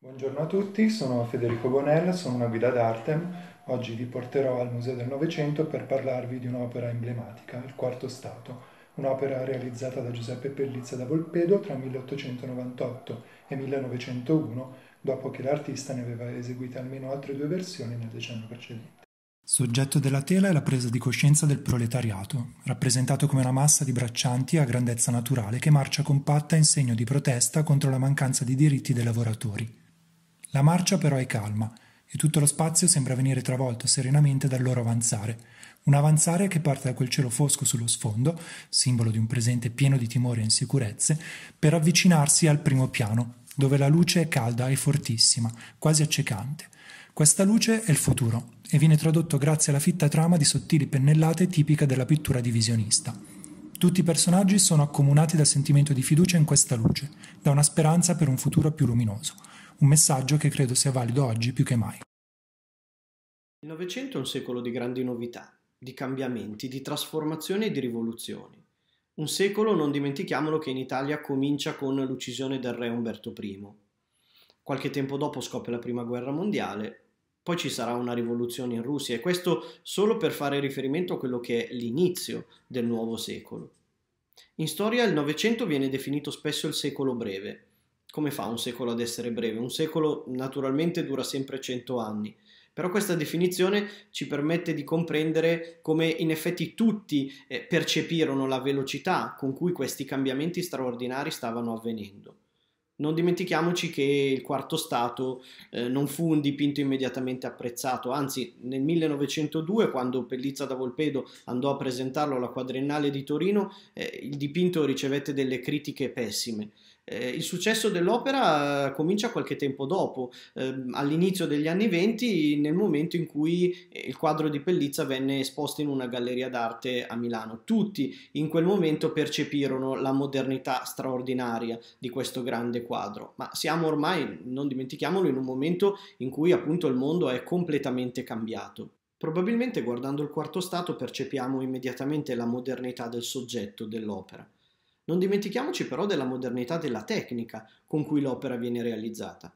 Buongiorno a tutti, sono Federico Bonella, sono una guida d'Artem. Oggi vi porterò al Museo del Novecento per parlarvi di un'opera emblematica, il Quarto Stato, un'opera realizzata da Giuseppe Pellizza da Volpedo tra 1898 e 1901, dopo che l'artista ne aveva eseguite almeno altre due versioni nel decennio precedente. Soggetto della tela è la presa di coscienza del proletariato, rappresentato come una massa di braccianti a grandezza naturale che marcia compatta in segno di protesta contro la mancanza di diritti dei lavoratori. La marcia però è calma e tutto lo spazio sembra venire travolto serenamente dal loro avanzare. Un avanzare che parte da quel cielo fosco sullo sfondo, simbolo di un presente pieno di timore e insicurezze, per avvicinarsi al primo piano, dove la luce è calda e fortissima, quasi accecante. Questa luce è il futuro e viene tradotto grazie alla fitta trama di sottili pennellate tipica della pittura divisionista. Tutti i personaggi sono accomunati dal sentimento di fiducia in questa luce, da una speranza per un futuro più luminoso un messaggio che credo sia valido oggi più che mai. Il Novecento è un secolo di grandi novità, di cambiamenti, di trasformazioni e di rivoluzioni. Un secolo, non dimentichiamolo, che in Italia comincia con l'uccisione del re Umberto I. Qualche tempo dopo scoppia la Prima Guerra Mondiale, poi ci sarà una rivoluzione in Russia e questo solo per fare riferimento a quello che è l'inizio del nuovo secolo. In storia il Novecento viene definito spesso il secolo breve, come fa un secolo ad essere breve? Un secolo naturalmente dura sempre 100 anni, però questa definizione ci permette di comprendere come in effetti tutti eh, percepirono la velocità con cui questi cambiamenti straordinari stavano avvenendo. Non dimentichiamoci che il quarto stato eh, non fu un dipinto immediatamente apprezzato, anzi nel 1902 quando Pellizza da Volpedo andò a presentarlo alla Quadriennale di Torino eh, il dipinto ricevette delle critiche pessime. Eh, il successo dell'opera eh, comincia qualche tempo dopo, ehm, all'inizio degli anni venti, nel momento in cui eh, il quadro di Pellizza venne esposto in una galleria d'arte a Milano. Tutti in quel momento percepirono la modernità straordinaria di questo grande quadro quadro, ma siamo ormai, non dimentichiamolo, in un momento in cui appunto il mondo è completamente cambiato. Probabilmente guardando il quarto stato percepiamo immediatamente la modernità del soggetto dell'opera. Non dimentichiamoci però della modernità della tecnica con cui l'opera viene realizzata.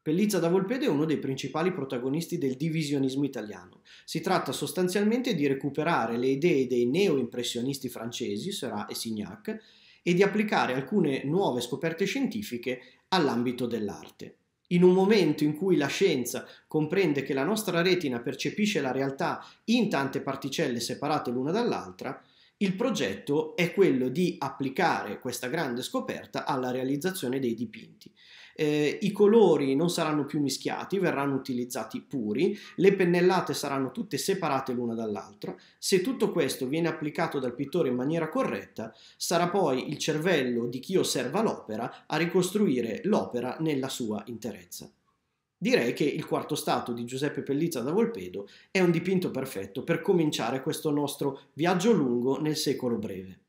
Pellizza da Volpede è uno dei principali protagonisti del divisionismo italiano. Si tratta sostanzialmente di recuperare le idee dei neo-impressionisti francesi, Seurat e Signac, e di applicare alcune nuove scoperte scientifiche all'ambito dell'arte. In un momento in cui la scienza comprende che la nostra retina percepisce la realtà in tante particelle separate l'una dall'altra, il progetto è quello di applicare questa grande scoperta alla realizzazione dei dipinti eh, i colori non saranno più mischiati, verranno utilizzati puri, le pennellate saranno tutte separate l'una dall'altra. Se tutto questo viene applicato dal pittore in maniera corretta, sarà poi il cervello di chi osserva l'opera a ricostruire l'opera nella sua interezza. Direi che il quarto stato di Giuseppe Pellizza da Volpedo è un dipinto perfetto per cominciare questo nostro viaggio lungo nel secolo breve.